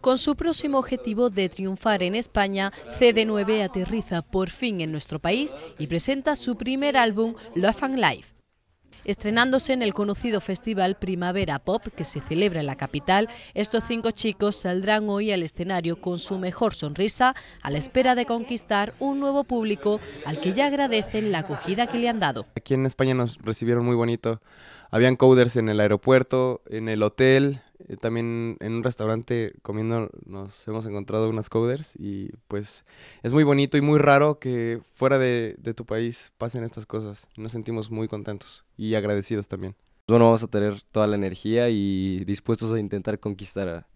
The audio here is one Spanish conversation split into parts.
Con su próximo objetivo de triunfar en España, CD9 aterriza por fin en nuestro país y presenta su primer álbum, Love and Life. Estrenándose en el conocido festival Primavera Pop que se celebra en la capital, estos cinco chicos saldrán hoy al escenario con su mejor sonrisa a la espera de conquistar un nuevo público al que ya agradecen la acogida que le han dado. Aquí en España nos recibieron muy bonito. Habían coders en el aeropuerto, en el hotel, eh, también en un restaurante comiendo nos hemos encontrado unas coders y pues es muy bonito y muy raro que fuera de, tu país pasen estas cosas. Nos sentimos muy contentos y agradecidos también. Bueno, vamos a tener toda la energía y dispuestos a intentar conquistar a,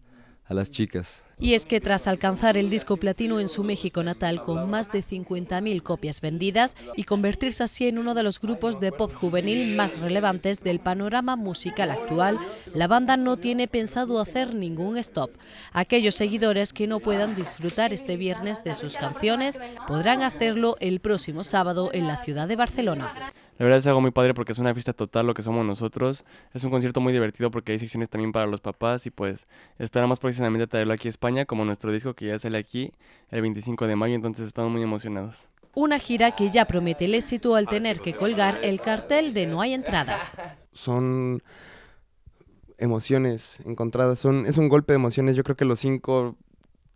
chicas. Y es que tras alcanzar el disco platino en su México natal con más de 50.000 copias vendidas y convertirse así en uno de los grupos de pop juvenil más relevantes del panorama musical actual, la banda no tiene pensado hacer ningún stop. Aquellos seguidores que no puedan disfrutar este viernes de sus canciones podrán hacerlo el próximo sábado en la ciudad de Barcelona. La verdad es algo muy padre porque es una fiesta total lo que somos nosotros. Es un concierto muy divertido porque hay secciones también para los papás y pues esperamos próximamente traerlo aquí a España como nuestro disco que ya sale aquí el 25 de mayo, entonces estamos muy emocionados. Una gira que ya promete el éxito al tener que colgar el cartel de no hay entradas. Son emociones encontradas, son, es un golpe de emociones, yo creo que los cinco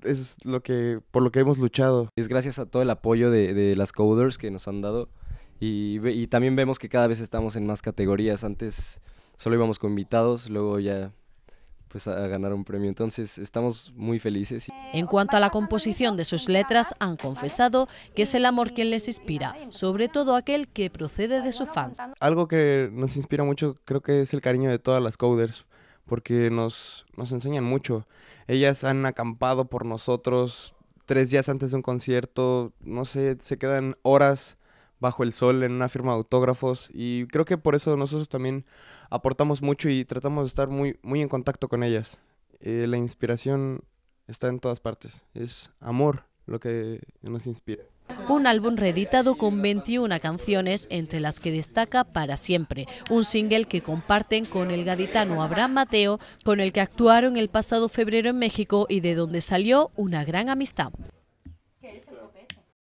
es lo que por lo que hemos luchado. Es gracias a todo el apoyo de, de las coders que nos han dado y, también vemos que cada vez estamos en más categorías. Antes solo íbamos con invitados, luego ya pues a, ganar un premio. Entonces estamos muy felices. En cuanto a la composición de sus letras, han confesado que es el amor quien les inspira, sobre todo aquel que procede de sus fans. Algo que nos inspira mucho creo que es el cariño de todas las coders, porque nos, nos enseñan mucho. Ellas han acampado por nosotros tres días antes de un concierto, no sé, se quedan horas bajo el sol en una firma de autógrafos y creo que por eso nosotros también aportamos mucho y tratamos de estar muy, muy en contacto con ellas. Eh, la inspiración está en todas partes, es amor lo que nos inspira. Un álbum reeditado con 21 canciones, entre las que destaca Para Siempre, un single que comparten con el gaditano Abraham Mateo, con el que actuaron el pasado febrero en México y de donde salió una gran amistad.